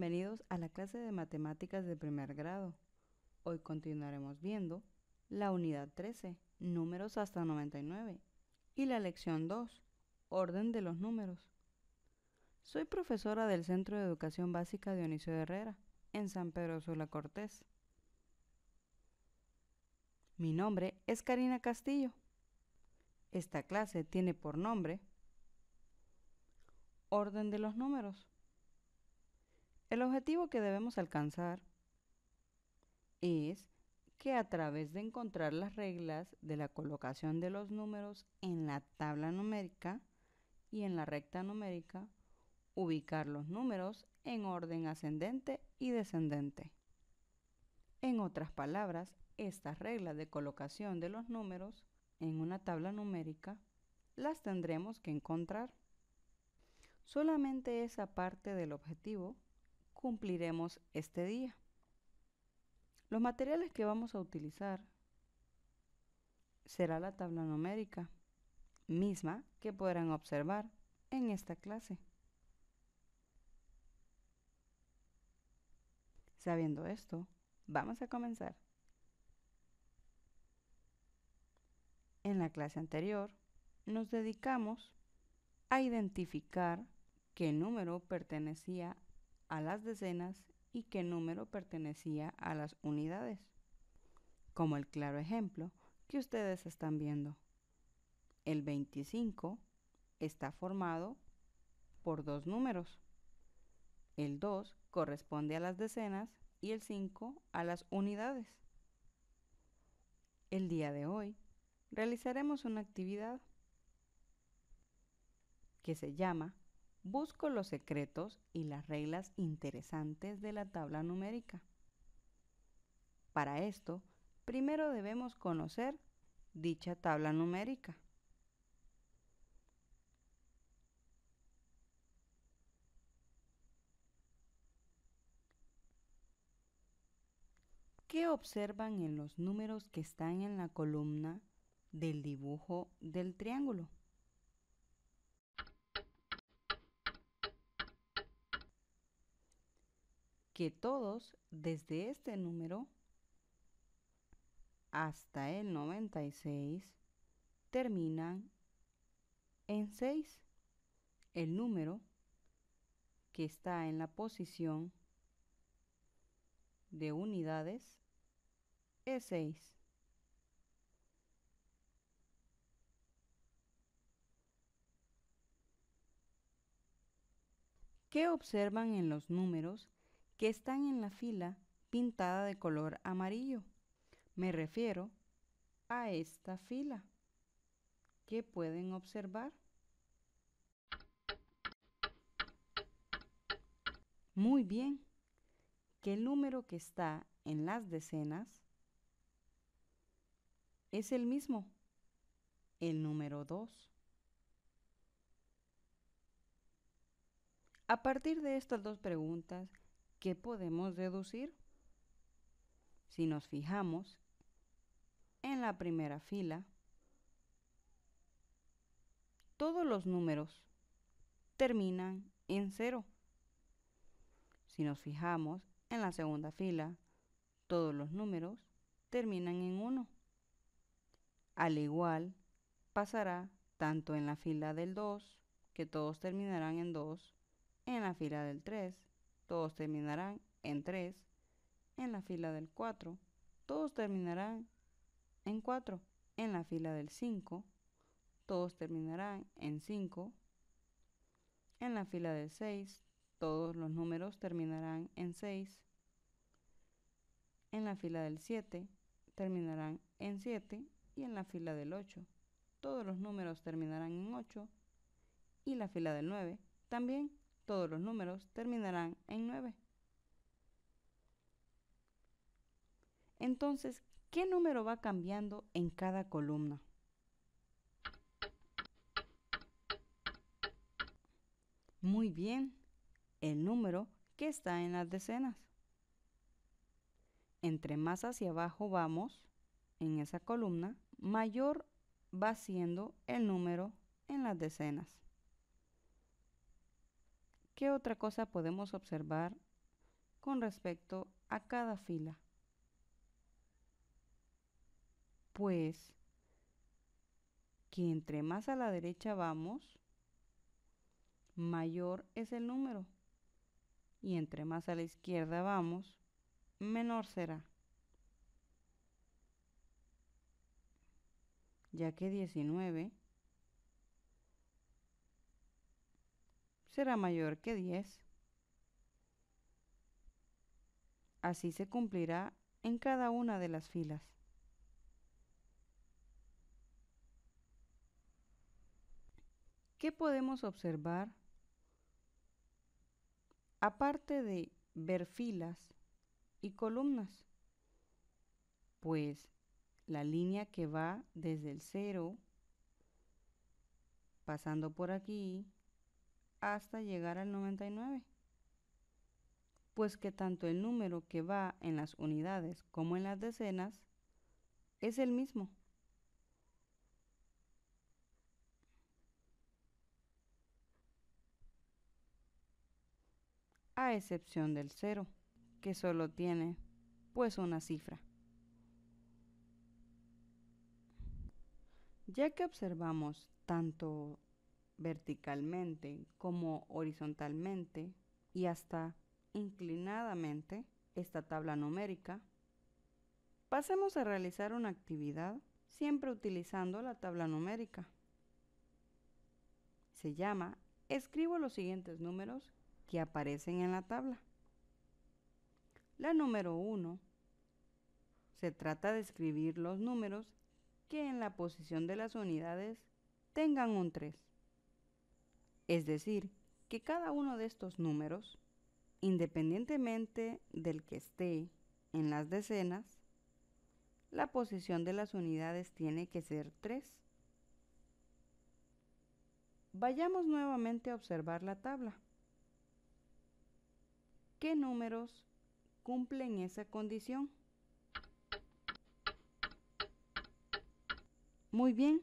bienvenidos a la clase de matemáticas de primer grado. Hoy continuaremos viendo la unidad 13, números hasta 99, y la lección 2, orden de los números. Soy profesora del Centro de Educación Básica Dionisio Herrera, en San Pedro Sula Cortés. Mi nombre es Karina Castillo. Esta clase tiene por nombre Orden de los números. El objetivo que debemos alcanzar es que a través de encontrar las reglas de la colocación de los números en la tabla numérica y en la recta numérica, ubicar los números en orden ascendente y descendente. En otras palabras, estas reglas de colocación de los números en una tabla numérica las tendremos que encontrar. Solamente esa parte del objetivo cumpliremos este día. Los materiales que vamos a utilizar será la tabla numérica, misma que podrán observar en esta clase. Sabiendo esto, vamos a comenzar. En la clase anterior, nos dedicamos a identificar qué número pertenecía a las decenas y qué número pertenecía a las unidades, como el claro ejemplo que ustedes están viendo. El 25 está formado por dos números. El 2 corresponde a las decenas y el 5 a las unidades. El día de hoy realizaremos una actividad que se llama Busco los secretos y las reglas interesantes de la tabla numérica. Para esto, primero debemos conocer dicha tabla numérica. ¿Qué observan en los números que están en la columna del dibujo del triángulo? que todos, desde este número hasta el 96, terminan en 6. El número que está en la posición de unidades es 6. ¿Qué observan en los números que están en la fila pintada de color amarillo. Me refiero a esta fila ¿Qué pueden observar. Muy bien. Que el número que está en las decenas es el mismo, el número 2. A partir de estas dos preguntas, ¿qué podemos deducir? Si nos fijamos en la primera fila, todos los números terminan en cero. Si nos fijamos en la segunda fila, todos los números terminan en 1. Al igual, pasará tanto en la fila del 2, que todos terminarán en 2, en la fila del 3, todos terminarán en 3. En la fila del 4, todos terminarán en 4. En la fila del 5, todos terminarán en 5. En la fila del 6, todos los números terminarán en 6. En la fila del 7, terminarán en 7. Y en la fila del 8, todos los números terminarán en 8. Y la fila del 9, también todos los números terminarán en 9. Entonces, ¿qué número va cambiando en cada columna? Muy bien, el número que está en las decenas. Entre más hacia abajo vamos, en esa columna, mayor va siendo el número en las decenas. ¿Qué otra cosa podemos observar con respecto a cada fila? Pues que entre más a la derecha vamos, mayor es el número. Y entre más a la izquierda vamos, menor será. Ya que 19 será mayor que 10. Así se cumplirá en cada una de las filas. ¿Qué podemos observar? Aparte de ver filas y columnas, pues la línea que va desde el 0, pasando por aquí, hasta llegar al 99. Pues que tanto el número que va en las unidades como en las decenas es el mismo. A excepción del cero, que solo tiene pues una cifra. Ya que observamos tanto verticalmente como horizontalmente y hasta inclinadamente esta tabla numérica, pasemos a realizar una actividad siempre utilizando la tabla numérica. Se llama Escribo los siguientes números que aparecen en la tabla. La número 1 se trata de escribir los números que en la posición de las unidades tengan un 3. Es decir, que cada uno de estos números, independientemente del que esté en las decenas, la posición de las unidades tiene que ser 3. Vayamos nuevamente a observar la tabla. ¿Qué números cumplen esa condición? Muy bien,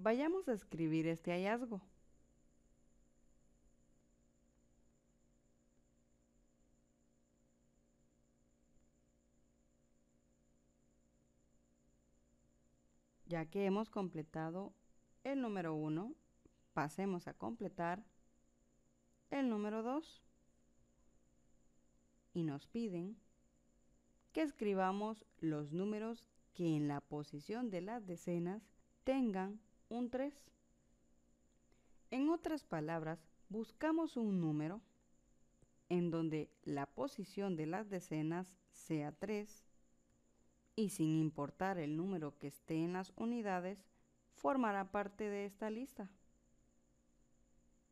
Vayamos a escribir este hallazgo. Ya que hemos completado el número 1, pasemos a completar el número 2. Y nos piden que escribamos los números que en la posición de las decenas tengan un 3. En otras palabras, buscamos un número en donde la posición de las decenas sea 3 y sin importar el número que esté en las unidades, formará parte de esta lista.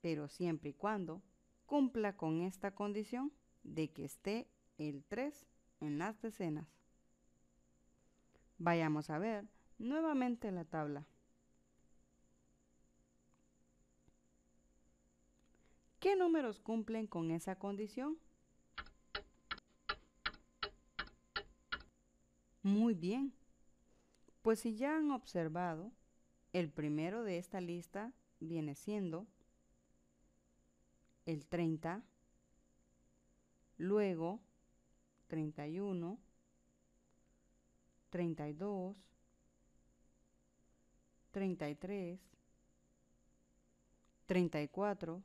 Pero siempre y cuando cumpla con esta condición de que esté el 3 en las decenas. Vayamos a ver nuevamente la tabla. ¿Qué números cumplen con esa condición? Muy bien. Pues si ya han observado, el primero de esta lista viene siendo el 30, luego 31, 32, 33, 34,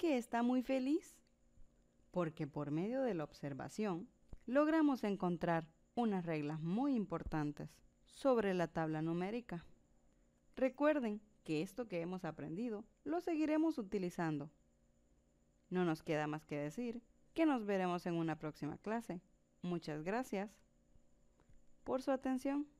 que está muy feliz? Porque por medio de la observación logramos encontrar unas reglas muy importantes sobre la tabla numérica. Recuerden que esto que hemos aprendido lo seguiremos utilizando. No nos queda más que decir que nos veremos en una próxima clase. Muchas gracias por su atención.